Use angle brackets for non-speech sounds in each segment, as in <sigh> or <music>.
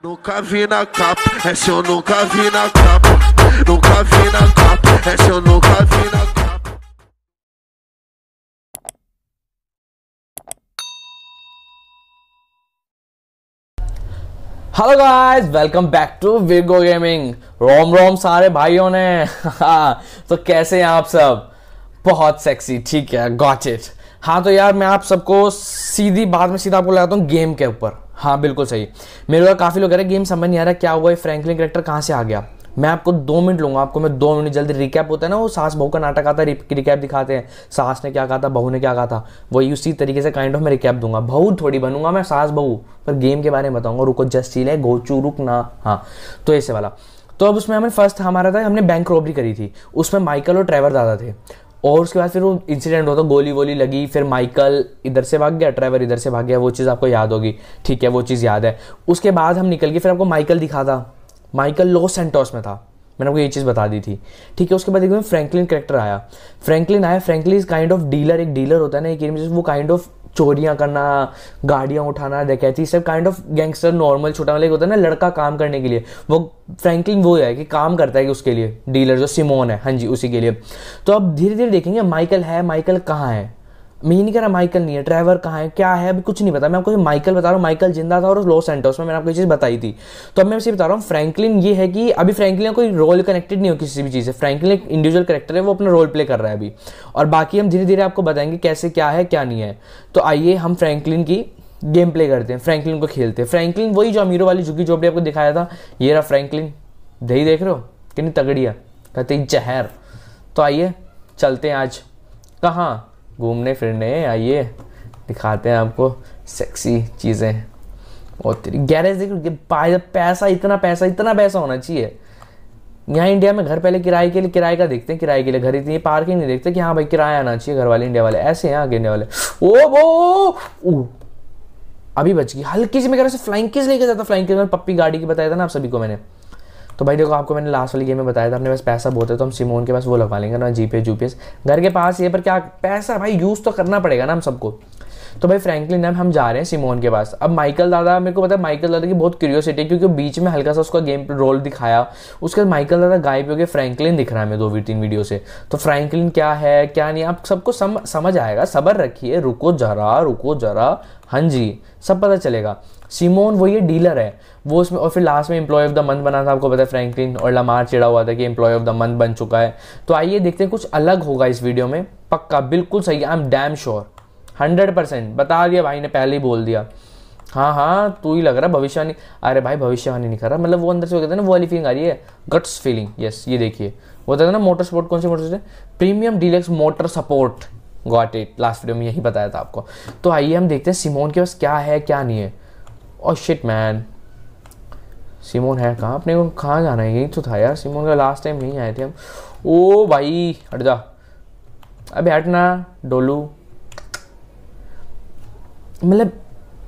Nunca vi na capa, essa eu nunca vi na capa. Nunca vi na capa, essa eu nunca vi na capa. Hello guys welcome back to Vigo gaming रोम रोम सारे भाइयों ने <laughs> तो कैसे हैं आप सब बहुत सेक्सी ठीक है गॉट इट हाँ तो यार मैं आप सबको सीधी बात में सीधा आपको लगाता हूँ गेम के ऊपर हाँ बिल्कुल सही मेरे को काफ़ी लोग कह रहे हैं गेम समझ नहीं आ रहा क्या हुआ ये फ्रैंकलिन करेक्टर कहाँ से आ गया मैं आपको दो मिनट लूंगा आपको मैं दो मिनट जल्दी रिकैप होता है ना वो सास बहू का नाटक आता है रिकैप दिखाते हैं सास ने क्या कहा था बहू ने क्या कहा था वही उसी तरीके से काइंड ऑफ मैं रिकैप दूंगा बहू थोड़ी बनूंगा मैं सास बहू पर गेम के बारे में बताऊंगा रुको जस्ट चीले गोचू रुक ना हाँ तो ऐसे वाला तो अब उसमें हमें फर्स्ट हमारा था हमने बैंक रॉबरी करी थी उसमें माइकल और ट्रेवर दादा थे और उसके बाद फिर वो इंसिडेंट होता गोली वोली लगी फिर माइकल इधर से भाग गया ड्राइवर इधर से भाग गया वो चीज़ आपको याद होगी ठीक है वो चीज़ याद है उसके बाद हम निकल गए फिर आपको माइकल दिखा था माइकल लॉस सेंटोस में था मैंने आपको ये चीज़ बता दी थी ठीक है उसके बाद एकदम फ्रैंकलिन करेक्टर आया फ्रैंकलिन आया Franklin is kind of dealer एक डीलर होता है ना एक वो काइंड ऑफ चोरियाँ करना गाड़ियां उठाना डकैती सब काइंड ऑफ गैंगस्टर नॉर्मल छोटा वाले होता है ना लड़का काम करने के लिए वो फ्रैंकलिन वो है कि काम करता है कि उसके लिए डीलर जो सिमोन है हाँ जी उसी के लिए तो अब धीरे धीरे देखेंगे माइकल है माइकल कहाँ है मैं ये नहीं कह रहा माइकल नहीं है ड्राइवर कहाँ है क्या है अभी कुछ नहीं पता मैं आपको माइकल बता रहा हूँ माइकल जिंदा था और लॉस सेंटोस में मैंने आपको ये चीज़ बताई थी तो अब मैं इसे बता रहा हूँ फ्रैंकलिन ये है कि अभी फ्रैंकलिन कोई रोल कनेक्टेड नहीं हो किसी भी चीज़ से फ्रैंकलिन एक इंडिविजुअल करेक्टर है वो अपना रोल प्ले कर रहा है अभी और बाकी हम धीरे धीरे आपको बताएंगे कैसे क्या है क्या नहीं है तो आइए हम फ्रैंकलिन की गेम प्ले करते हैं फ्रैंकलिन को खेलते हैं फ्रैंकलिन वही जो अमीरों वाली झुकी झोपड़ी आपको दिखाया था ये रहा फ्रैंकलिन दही देख रहे हो कितनी तगड़िया कहते जहर तो आइए चलते हैं आज कहाँ घूमने फिरने आइए दिखाते हैं आपको सेक्सी चीज़ें और तेरी गैरेज देखो पैसा इतना पैसा इतना पैसा होना चाहिए यहाँ इंडिया में घर पहले किराए के लिए किराए का देखते हैं किराए के लिए घर इतनी पार्किंग नहीं देखते कि हाँ भाई किराया आना चाहिए घर वाले इंडिया वाले ऐसे हैं आगे इंडिया वाले ओ वो अभी बच गई हल्की सी मैं कह रहा फ्लाइंग किस लेके जाता फ्लाइंग किस पप्पी गाड़ी की बताया था ना आप सभी को मैंने तो भाई देखो आपको मैंने लास्ट वाली गेम में बताया था अपने पास पैसा बहुत है तो हम सिमोन के पास वो लगवा लेंगे ना जीपे जूपीएस घर के पास ये पर क्या पैसा भाई यूज़ तो करना पड़ेगा ना हम सबको तो भाई फ्रैंकलिन अब हम जा रहे हैं सिमोन के पास अब माइकल दादा मेरे को पता है माइकल दादा की बहुत क्यूरियोसिटी है क्योंकि बीच में हल्का सा उसका गेम रोल दिखाया उसके बाद माइकल दादा गायब हो गया फ्रैंकलिन दिख रहा है हमें दो तीन वीडियो से तो फ्रैंकलिन क्या है क्या नहीं आप सबको सम, समझ आएगा सबर रखिए रुको जरा रुको जरा हाँ जी सब पता चलेगा सिमोन वो ये डीलर है वो उसमें और फिर लास्ट में एम्प्लॉय ऑफ द मंथ बना था आपको पता है फ्रैंकलिन और लमार चिड़ा हुआ था कि एम्प्लॉय ऑफ द मंथ बन चुका है तो आइए देखते हैं कुछ अलग होगा इस वीडियो में पक्का बिल्कुल सही I am damn sure hundred percent बता दिया भाई ने पहले ही बोल दिया हाँ हाँ तू ही लग रहा भविष्यवाणी अरे भाई भविष्यवाणी नहीं कर रहा मतलब वो अंदर से वो कहते ना वो वाली फीलिंग आ रही है गट्स फीलिंग यस ये देखिए वो था ना मोटर स्पोर्ट कौन सी मोटर है premium deluxe motor support got it last video में यही बताया था आपको तो आइए हम देखते हैं सिमोन के पास क्या है क्या नहीं है और शिट मैन सिमोन है कहाँ अपने को कहाँ जाना है यही तो था यार सिमोन का लास्ट टाइम नहीं आए थे हम ओ भाई हट जा अबे हटना डोलू मतलब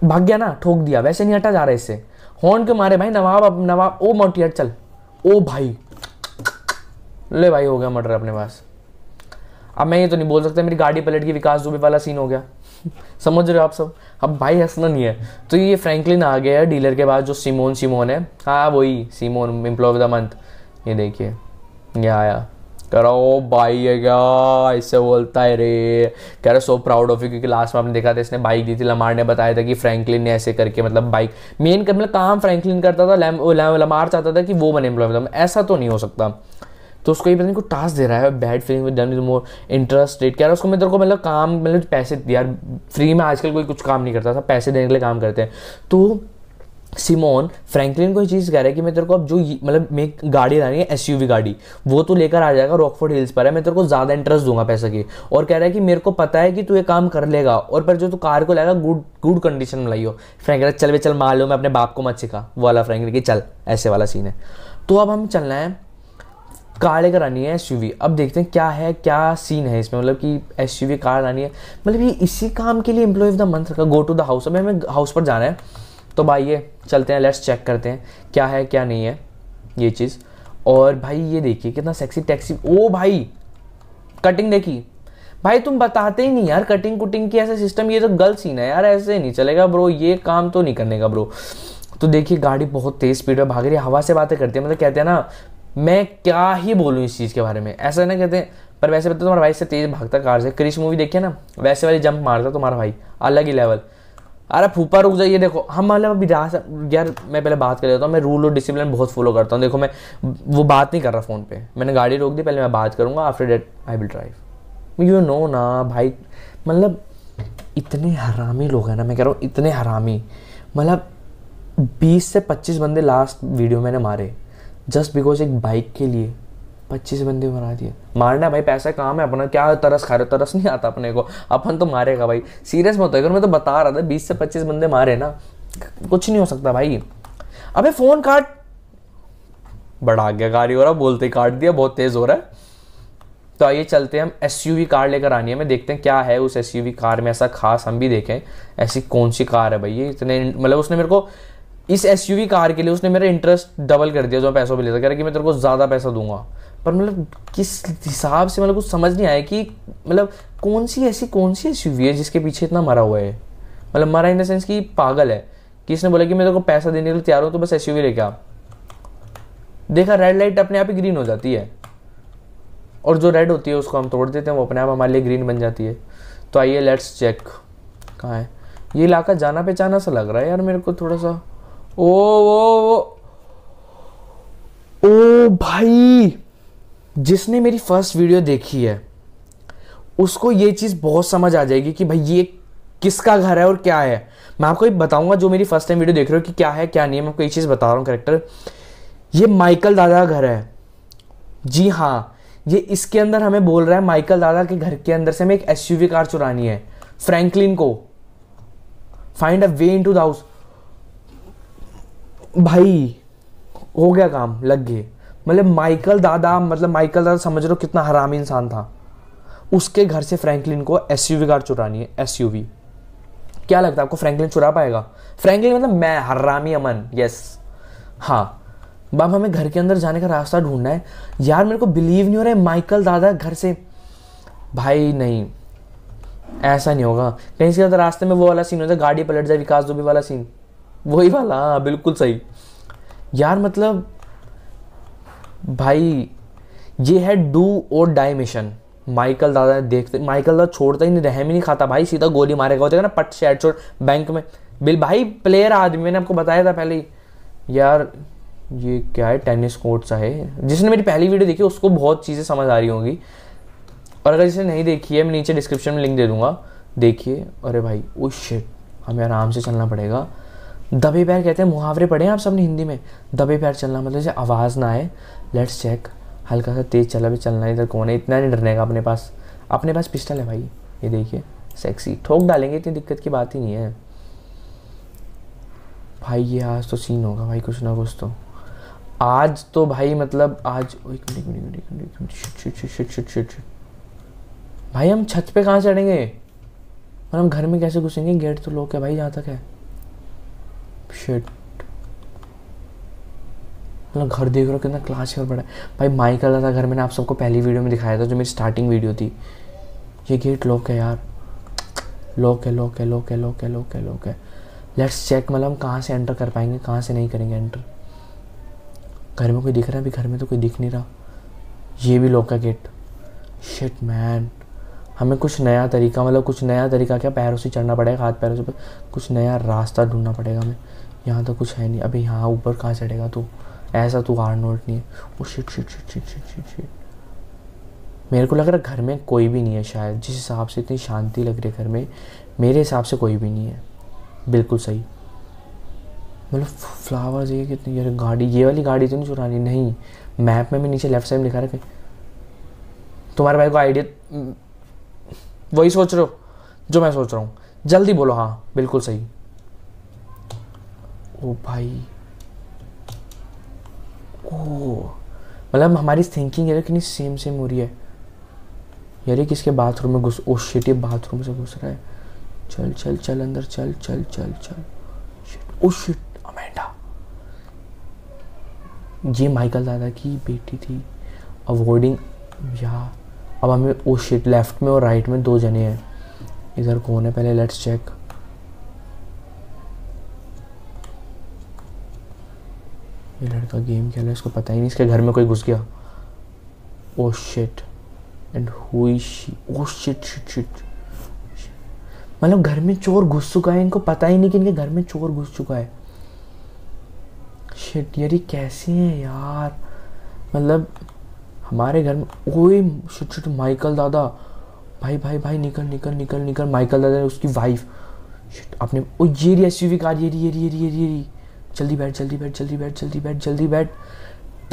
भाग गया ना ठोक दिया वैसे नहीं हटा जा रहा इससे हॉर्न के मारे भाई नवाब अब नवाब ओ मोटी हट चल ओ भाई ले भाई हो गया मर्डर अपने पास अब मैं ये तो नहीं बोल सकता मेरी गाड़ी पलट की विकास दुबे वाला सीन हो गया <laughs> समझ रहे हो आप सब अब भाई हंसना नहीं है तो ये फ्रैंकलिन आ गया है डीलर के पास जो सिमोन सिमोन है हाँ वही Simeon employee of the month ये देखिए ये आया करो भाई है क्या इससे बोलता है रे कह रहा सो प्राउड ऑफ यू क्योंकि लास्ट में आपने देखा था इसने बाइक दी थी लमार ने बताया था कि फ्रैंकलिन ने ऐसे करके मतलब बाइक मेन कर मतलब काम फ्रैंकलिन करता था लैम, लैम, लमार चाहता था कि वो बने एम्प्लॉय मतलब ऐसा तो नहीं हो सकता तो उसको ये पता नहीं को टास्क दे रहा है bad feeling with done more interested कह रहा है उसको मैं तेरे को मतलब काम मतलब पैसे यार फ्री में आजकल कोई कुछ काम नहीं करता था पैसे देने के लिए काम करते हैं तो सिमोन फ्रैंकलिन को ये चीज़ कह रहा है कि मैं तेरे को अब जो मतलब मेरी गाड़ी लानी है एस गाड़ी वो तो लेकर आ जाएगा रॉकफोर्ड हिल्स पर है मैं तेरे को ज़्यादा इंटरेस्ट दूंगा पैसे की और कह रहा है कि मेरे को पता है कि तू ये काम कर लेगा और पर जो तू कार को लाएगा गुड गुड कंडीशन में लाई हो फ्रेंक चल वे चल मान लो मैं अपने बाप को मत सिखा वो वाला फ्रैंक की चल ऐसे वाला सीन है तो अब हम चलना है कार लेकर आनी है एस अब देखते हैं क्या है क्या सीन है इसमें मतलब कि एस कार लानी है मतलब ये इसी काम के लिए एम्प्लॉय ऑफ द मंथ का गो टू द हाउस अब हमें हाउस पर जाना है तो भाई ये चलते हैं लेट्स चेक करते हैं क्या है क्या नहीं है ये चीज़ और भाई ये देखिए कितना सेक्सी टैक्सी ओ भाई कटिंग देखी भाई तुम बताते ही नहीं यार कटिंग कुटिंग की ऐसे सिस्टम ये तो गलत सीन है यार ऐसे नहीं चलेगा ब्रो ये काम तो नहीं करने का ब्रो तो देखिए गाड़ी बहुत तेज़ स्पीड में भाग रही है हवा से बातें करती है मतलब कहते हैं ना मैं क्या ही बोलूँ इस चीज़ के बारे में ऐसा ना कहते हैं पर वैसे बता तुम्हारा भाई से तेज़ भागता कार से क्रिश मूवी देखिए ना वैसे वाली जंप मारता तुम्हारा भाई अलग ही लेवल अरे फूफा रुक जाइए देखो हम मतलब अभी यार मैं पहले बात कर लेता हूँ मैं रूल और डिसिप्लिन बहुत फॉलो करता हूँ देखो मैं वो बात नहीं कर रहा फ़ोन पे मैंने गाड़ी रोक दी पहले मैं बात करूँगा after that I will drive you know ना भाई मतलब इतने हरामी लोग हैं ना मैं कह रहा हूँ इतने हरामी मतलब बीस से पच्चीस बंदे लास्ट वीडियो मैंने मारे जस्ट बिकॉज एक बाइक के लिए पच्चीस बंदे बना दिए मारना है भाई पैसा काम है अपना क्या तरस खा रहे तरस नहीं आता अपने को अपन तो मारेगा भाई सीरियस मत अगर मैं तो बता रहा था बीस से पच्चीस बंदे मारे ना कुछ नहीं हो सकता भाई अबे फ़ोन काट बढ़ा गया गाड़ी हो रहा बोलते ही काट दिया बहुत तेज़ हो रहा है तो आइए चलते हैं हम एस कार लेकर आनी है मैं देखते हैं क्या है उस एस कार में ऐसा खास हम भी देखें ऐसी कौन सी कार है भाई ये इतने मतलब उसने मेरे को इस एस कार के लिए उसने मेरा इंटरेस्ट डबल कर दिया जो पैसों पर लेता कह रहा कि मैं तेरे को ज़्यादा पैसा दूंगा पर मतलब किस हिसाब से मतलब कुछ समझ नहीं आया कि मतलब कौन सी ऐसी कौन सी एस है जिसके पीछे इतना मरा हुआ है मतलब मरा इन द सेंस कि पागल है कि इसने बोला कि मैं तो को पैसा देने के लिए तैयार हूँ तो बस एस लेके आप देखा रेड लाइट अपने आप ही ग्रीन हो जाती है और जो रेड होती है उसको हम तोड़ देते हैं वो अपने आप हमारे लिए ग्रीन बन जाती है तो आइए लेट्स चेक कहाँ है ये इलाका जाना पहचाना सा लग रहा है यार मेरे को थोड़ा सा ओ ओ ओ, ओ भाई जिसने मेरी फर्स्ट वीडियो देखी है उसको ये चीज़ बहुत समझ आ जाएगी कि भाई ये किसका घर है और क्या है मैं आपको ये बताऊंगा जो मेरी फर्स्ट टाइम वीडियो देख रहे हो कि क्या है क्या नहीं है मैं आपको ये चीज़ बता रहा हूँ करेक्टर ये माइकल दादा का घर है जी हाँ ये इसके अंदर हमें बोल रहा है माइकल दादा के घर के अंदर से हमें एक एस कार चुरानी है फ्रैंकलिन को find a way into the house भाई हो गया काम लग गए मतलब माइकल दादा मतलब माइकल दादा समझ रहे हो कितना हरामी इंसान था उसके घर से फ्रैंकलिन को एस कार चुरानी है एस क्या लगता है आपको फ्रैंकलिन चुरा पाएगा फ्रैंकलिन मतलब मैं हरामी अमन यस हाँ बाप हमें घर के अंदर जाने का रास्ता ढूंढना है यार मेरे को बिलीव नहीं हो रहा है माइकल दादा घर से भाई नहीं ऐसा नहीं होगा कहीं से रास्ते में वो वाला सीन होता है गाड़ी पलट जाए विकास दुबे वाला सीन वही वाला हाँ बिल्कुल सही यार मतलब भाई ये है डू और डाई मिशन माइकल दादा देखते माइकल दादा छोड़ता ही नहीं रहम ही नहीं खाता भाई सीधा गोली मारेगा होता है ना पट से छोड़ बैंक में बिल भाई प्लेयर आदमी मैंने आपको बताया था पहले ही यार ये क्या है टेनिस कोर्ट सा है जिसने मेरी पहली वीडियो देखी उसको बहुत चीज़ें समझ आ रही होंगी और अगर जिसने नहीं देखी है मैं नीचे डिस्क्रिप्शन में लिंक दे दूंगा देखिए अरे भाई ओ oh शिट हमें आराम से चलना पड़ेगा दबे पैर कहते हैं मुहावरे पढ़े हैं आप सबने हिंदी में दबे पैर चलना मतलब जैसे आवाज़ ना आए लेट्स चेक हल्का सा तेज़ चला भी चलना इधर कौन है इतना नहीं डरने का अपने पास अपने पास पिस्टल है भाई ये देखिए सेक्सी ठोक डालेंगे इतनी दिक्कत की बात ही नहीं है भाई ये आज तो सीन होगा भाई कुछ ना कुछ तो आज तो भाई मतलब आज भाई हम छत पे कहाँ चढ़ेंगे और हम घर में कैसे घुसेंगे गेट तो लॉक है भाई जहाँ तक है मतलब घर देख रहा हो कितना क्लास और बड़ा है भाई माइकल कलर था घर मैंने आप सबको पहली वीडियो में दिखाया था जो मेरी स्टार्टिंग वीडियो थी ये गेट लॉक है यार लॉक है लॉक है लॉक है लॉक है लॉक है लॉक है लेट्स चेक मतलब हम कहाँ से एंटर कर पाएंगे कहाँ से नहीं करेंगे एंटर घर में कोई दिख रहा है अभी घर में तो कोई दिख नहीं रहा ये भी लॉक का गेट शिट मैन हमें कुछ नया तरीका मतलब कुछ नया तरीका क्या पैरों से चढ़ना पड़ेगा हाथ पैरों से कुछ नया रास्ता ढूंढना पड़ेगा हमें यहाँ तो कुछ है नहीं अभी यहाँ ऊपर कहाँ चढ़ेगा तू ऐसा तू हार्ड नोट नहीं है वो shit shit shit shit shit shit shit मेरे को लग रहा है घर में कोई भी नहीं है शायद जिस हिसाब से इतनी शांति लग रही है घर में मेरे हिसाब से कोई भी नहीं है बिल्कुल सही मतलब फ्लावर्स ये कितनी यार गाड़ी ये वाली गाड़ी तो नहीं चुरानी नहीं मैप में भी नीचे लेफ्ट साइड लिखा रखे तुम्हारे भाई को आइडिया हम्म। वही सोच रहे हो जो मैं सोच रहा हूँ जल्दी बोलो हाँ बिल्कुल सही ओ भाई ओ मतलब हमारी थिंकिंग यार कितनी सेम सेम हो रही है यार ये किसके बाथरूम में घुस ओ oh शिट ये बाथरूम से घुस रहा है चल चल चल अंदर चल चल चल चल शिट ओ शिट अमेंडा ये माइकल दादा की बेटी थी अवॉइडिंग या अब हमें ओ शिट लेफ्ट में और राइट में दो जने हैं इधर कौन है पहले लेट्स चेक ये लड़का गेम खेल रहा है इसको पता ही नहीं इसके घर में कोई घुस गया ओ शिट एंड हुई she oh shit shit shit मतलब घर में चोर घुस चुका है इनको पता ही नहीं कि इनके घर में चोर घुस चुका है शिट यार ये कैसे हैं यार मतलब हमारे घर में कोई शिट शिट माइकल दादा भाई भाई भाई निकल निकल निकल निकल माइकल दादा उसकी वाइफ शिट अपने ओ ये री एस कार ये री ये री ये री ये री जल्दी बैठ जल्दी बैठ जल्दी बैठ जल्दी बैठ जल्दी बैठ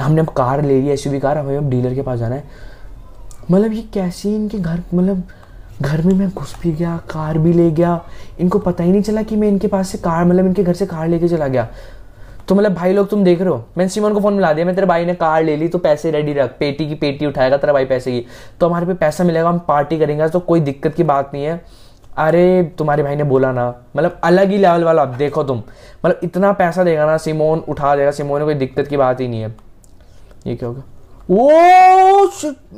हमने अब कार ले ली भी कार हमें अब डीलर के पास जाना है मतलब ये कैसे इनके घर मतलब घर में मैं घुस भी गया कार भी ले गया इनको पता ही नहीं चला कि मैं इनके पास से कार मतलब इनके घर से कार लेके चला गया तो मतलब भाई लोग तुम देख रहे हो मैंने सीमन को फ़ोन मिला दिया मैं तेरे भाई ने कार ले ली तो पैसे रेडी रख पेटी की पेटी उठाएगा तेरा भाई पैसे की तो हमारे पे पैसा मिलेगा हम पार्टी करेंगे तो कोई दिक्कत की बात नहीं है अरे तुम्हारे भाई ने बोला ना मतलब अलग ही लेवल वाला देखो तुम मतलब इतना पैसा देगा ना सिमोन उठा देगा सिमोन कोई दिक्कत की बात ही नहीं है ये क्या होगा वो shit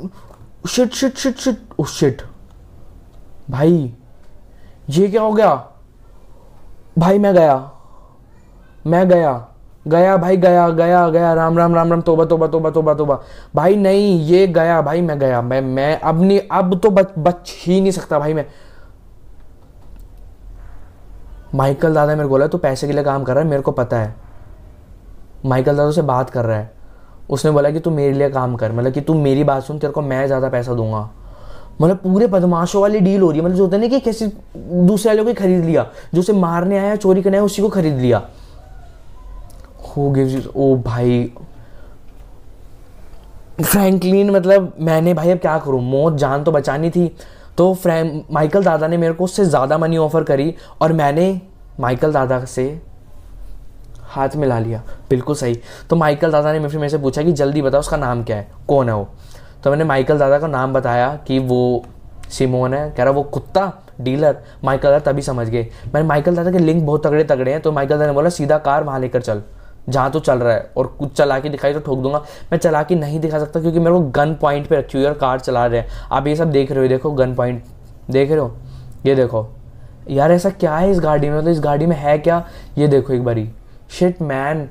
shit shit shit shit oh shit भाई ये क्या हो गया भाई मैं गया मैं गया गया भाई गया गया गया राम राम राम राम तोबा तोबा तोबा तोबा तोबा भाई नहीं ये गया भाई मैं गया मैं मैं अब नहीं अब तो बच बच ही नहीं सकता भाई मैं माइकल दादा मेरे को बोला तो पैसे के लिए काम कर रहा है मेरे को पता है माइकल दादा से बात कर रहा है उसने बोला कि तू मेरे लिए काम कर मतलब कि तू मेरी बात सुन तेरे को मैं ज़्यादा पैसा दूंगा मतलब पूरे बदमाशों वाली डील हो रही है मतलब जो होता है ना कि कैसे दूसरे वाले को खरीद लिया जो उसे मारने आया चोरी करने आया उसी को खरीद लिया हो गिव्स ओ भाई फ्रैंकलिन मतलब मैंने भाई अब क्या करूँ मौत जान तो बचानी थी तो फ्रेंड माइकल दादा ने मेरे को उससे ज़्यादा मनी ऑफ़र करी और मैंने माइकल दादा से हाथ मिला लिया बिल्कुल सही तो माइकल दादा ने फिर मेरे से पूछा कि जल्दी बताओ उसका नाम क्या है कौन है वो तो मैंने माइकल दादा का नाम बताया कि वो सिमोन है कह रहा वो कुत्ता डीलर माइकल दादा तभी समझ गए मैंने माइकल दादा के लिंक बहुत तगड़े तगड़े हैं तो माइकल दादा ने बोला सीधा कार वहाँ लेकर चल जहाँ तो चल रहा है और कुछ चला के दिखाई तो ठोक दूंगा मैं चला के नहीं दिखा सकता क्योंकि मेरे को गन पॉइंट पे रखी हुई है और कार चला रहे हैं आप ये सब देख रहे हो देखो गन पॉइंट देख रहे हो ये देखो यार ऐसा क्या है इस गाड़ी में मतलब इस गाड़ी में है क्या ये देखो एक बारी शिट मैन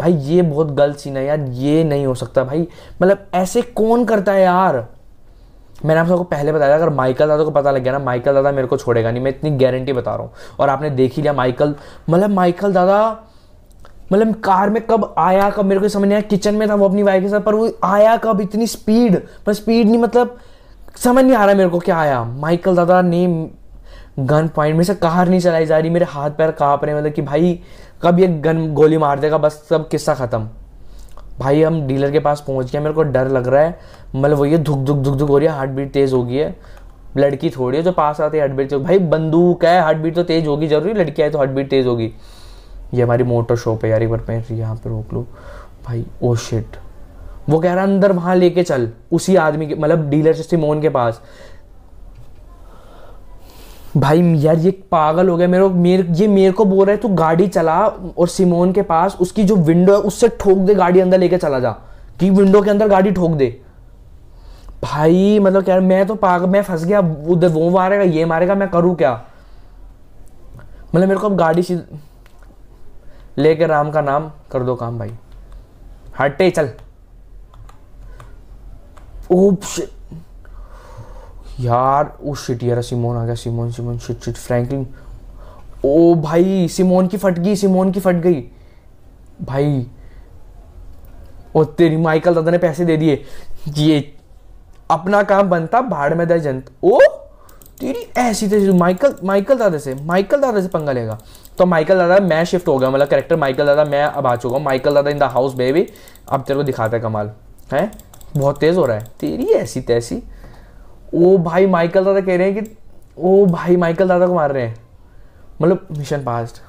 भाई ये बहुत गलत सीन है यार ये नहीं हो सकता भाई मतलब ऐसे कौन करता है यार मैंने आप सबको पहले बताया अगर माइकल दादा को पता लग गया ना माइकल दादा मेरे को छोड़ेगा नहीं मैं इतनी गारंटी बता रहा हूँ और आपने देख ही लिया माइकल मतलब माइकल दादा मतलब कार में कब आया कब मेरे को समझ नहीं आया किचन में था वो अपनी वाइफ के साथ पर वो आया कब इतनी स्पीड पर स्पीड नहीं मतलब समझ नहीं आ रहा मेरे को क्या आया माइकल दादा ने गन पॉइंट मेरे से कार नहीं चलाई जा रही मेरे हाथ पैर काँप रहे मतलब कि भाई कब ये गन गोली मार देगा बस सब किस्सा ख़त्म भाई हम डीलर के पास पहुंच गए मेरे को डर लग रहा है मतलब वही धुक धुक धुक धुक हो रही है हार्ट बीट तेज़ हो गई है लड़की थोड़ी है जो पास आती है हार्ट बीट भाई बंदूक है हार्ट बीट तो तेज़ होगी जरूरी लड़की आए तो हार्ट बीट तेज़ होगी ये हमारी मोटर शॉप है यार एक बार मैं यहाँ पर रोक लो भाई ओ शिट वो कह रहा अंदर वहां लेके चल उसी आदमी के मतलब डीलर मोहन के पास भाई यार ये पागल हो गया मेरे मेरे ये मेरे को बोल रहा है तू गाड़ी चला और सिमोन के पास उसकी जो विंडो है उससे ठोक दे गाड़ी अंदर लेके चला जा कि विंडो के अंदर गाड़ी ठोक दे भाई मतलब क्या मैं तो पागल मैं फंस गया उधर वो मारेगा ये मारेगा मैं करूँ क्या मतलब मेरे को अब गाड़ी सीधा लेके राम का नाम कर दो काम भाई हटे चल यार ओ शिट यार सिमोन आ गया Simeon Simeon shit shit Franklin oh भाई सिमोन की फट गई सिमोन की फट गई भाई ओ तेरी माइकल दादा ने पैसे दे दिए ये अपना काम बनता भाड़ में दर्जन ओ ऐसी सीधे माइकल माइकल दादा से माइकल दादा से पंगा लेगा तो माइकल दादा मैं शिफ्ट हो गया मतलब करेक्टर माइकल दादा मैं अब आ चुका हूँ माइकल दादा इन द हाउस बेबी अब तेरे को दिखाता है कमाल है बहुत तेज़ हो रहा है तेरी ऐसी तैसी ओ भाई माइकल दादा कह रहे हैं कि ओ भाई माइकल दादा को मार रहे हैं मतलब मिशन पास्ट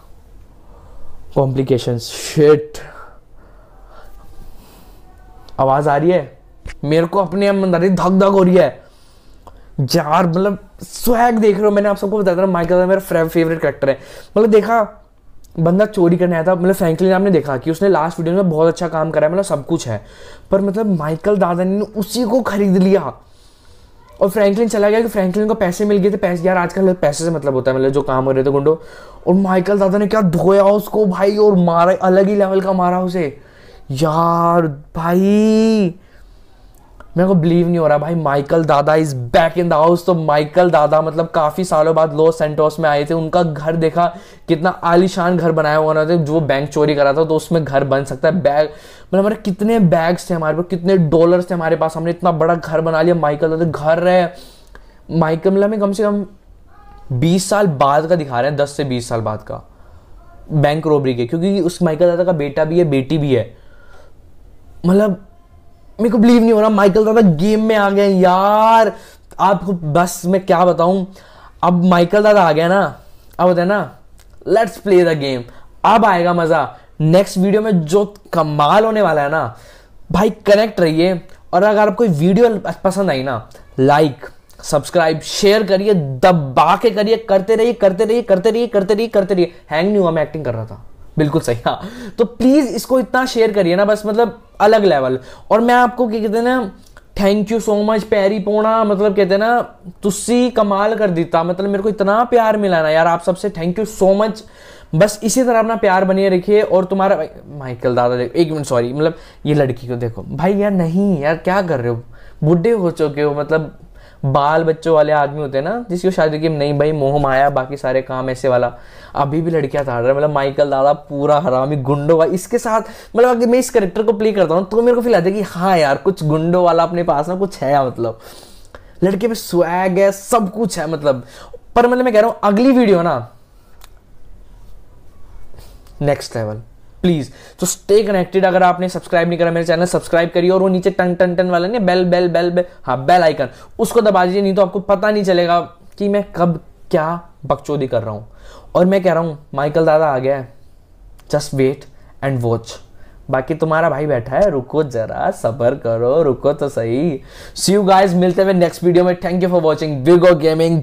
कॉम्प्लिकेशन शिट आवाज़ आ रही है मेरे को अपने धक धक हो रही है यार मतलब स्वैग देख रहे हो मैंने आप सबको बताया था माइकल मेरा फेवरेट करेक्टर है मतलब देखा बंदा चोरी करने आया था मतलब फ्रैंकलिन आपने देखा कि उसने लास्ट वीडियो में बहुत अच्छा काम करा है मतलब सब कुछ है पर मतलब माइकल दादा ने उसी को खरीद लिया और फ्रैंकलिन चला गया कि फ्रैंकलिन को पैसे मिल गए थे पैसे यार आजकल पैसे से मतलब होता है मतलब जो काम हो रहे थे गुंडो और माइकल दादा ने क्या धोया उसको भाई और मारा अलग ही लेवल का मारा उसे यार भाई मेरे को बिलीव नहीं हो रहा भाई माइकल दादा is back in the house तो माइकल दादा मतलब काफ़ी सालों बाद लॉस सेंटोस में आए थे उनका घर देखा कितना आलिशान घर बनाया हुआ उन्होंने जो बैंक चोरी करा था तो उसमें घर बन सकता है बैग मतलब हमारे कितने बैग्स थे हमारे पास कितने डॉलर्स थे हमारे पास हमने इतना बड़ा घर बना लिया माइकल दादा घर है माइकल मिला में कम से कम बीस साल बाद का दिखा रहे हैं दस से बीस साल बाद का बैंक रोबरी के क्योंकि उस माइकल दादा का बेटा भी है बेटी भी है मतलब मेरे को बिलीव नहीं हो रहा माइकल दादा गेम में आ गए यार आपको बस मैं क्या बताऊं अब माइकल दादा आ गया ना अब होता है ना लेट्स प्ले द गेम अब आएगा मजा नेक्स्ट वीडियो में जो कमाल होने वाला है ना भाई कनेक्ट रहिए और अगर आपको वीडियो पसंद आई ना लाइक सब्सक्राइब शेयर करिए दबा के करिए करते रहिए करते रहिए करते रहिए करते रहिए करते रहिए हैंग नहीं हुआ मैं एक्टिंग कर रहा था बिल्कुल सही हाँ तो प्लीज़ इसको इतना शेयर करिए ना बस मतलब अलग लेवल और मैं आपको क्या कहते हैं ना थैंक यू सो मच पैरी पोना मतलब कहते हैं ना तुस्सी कमाल कर देता मतलब मेरे को इतना प्यार मिला ना यार आप सबसे थैंक यू सो मच बस इसी तरह अपना प्यार बनिए रखिए और तुम्हारा माइकल दादा देखो एक मिनट सॉरी मतलब ये लड़की को देखो भाई यार नहीं यार क्या कर रहे हो बुढ़े हो चुके हो मतलब बाल बच्चों वाले आदमी होते हैं ना जिसको शादी की नहीं भाई मोह माया बाकी सारे काम ऐसे वाला अभी भी लड़कियां ताड़ रहा है मतलब माइकल दादा पूरा हरामी गुंडो वाला इसके साथ मतलब अगर मैं इस करेक्टर को प्ले करता हूँ तो मेरे को फील आता है कि हाँ यार कुछ गुंडो वाला अपने पास ना कुछ है मतलब लड़के में स्वैग है सब कुछ है मतलब पर मतलब मैं कह रहा हूँ अगली वीडियो ना नेक्स्ट लेवल प्लीज तो स्टे कनेक्टेड अगर आपने सब्सक्राइब नहीं करा मेरे चैनल सब्सक्राइब करिए और वो नीचे टन टन टन वाला नहीं बेल बेल बेल बेल हाँ बेल आइकन उसको दबा दीजिए नहीं तो आपको पता नहीं चलेगा कि मैं कब क्या बकचोदी कर रहा हूँ और मैं कह रहा हूँ माइकल दादा आ गया है जस्ट वेट एंड वॉच बाकी तुम्हारा भाई बैठा है रुको जरा सबर करो रुको तो सही सी यू गाइस मिलते हुए नेक्स्ट वीडियो में thank you for watching Vigo gaming